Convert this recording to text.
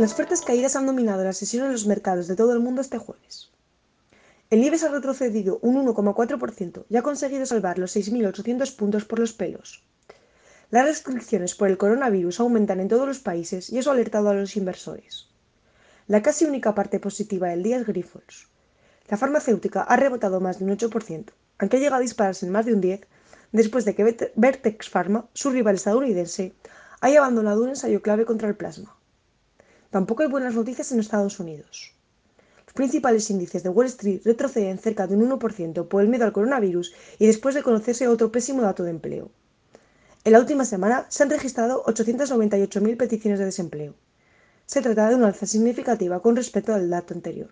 Las fuertes caídas han dominado la sesión en los mercados de todo el mundo este jueves. El IBEX ha retrocedido un 1,4% y ha conseguido salvar los 6.800 puntos por los pelos. Las restricciones por el coronavirus aumentan en todos los países y eso ha alertado a los inversores. La casi única parte positiva del día es Grifols. La farmacéutica ha rebotado más de un 8%, aunque ha llegado a dispararse en más de un 10% después de que Vertex Pharma, su rival estadounidense, haya abandonado un ensayo clave contra el plasma. Tampoco hay buenas noticias en Estados Unidos. Los principales índices de Wall Street retroceden cerca de un 1% por el miedo al coronavirus y después de conocerse otro pésimo dato de empleo. En la última semana se han registrado 898.000 peticiones de desempleo. Se trata de una alza significativa con respecto al dato anterior.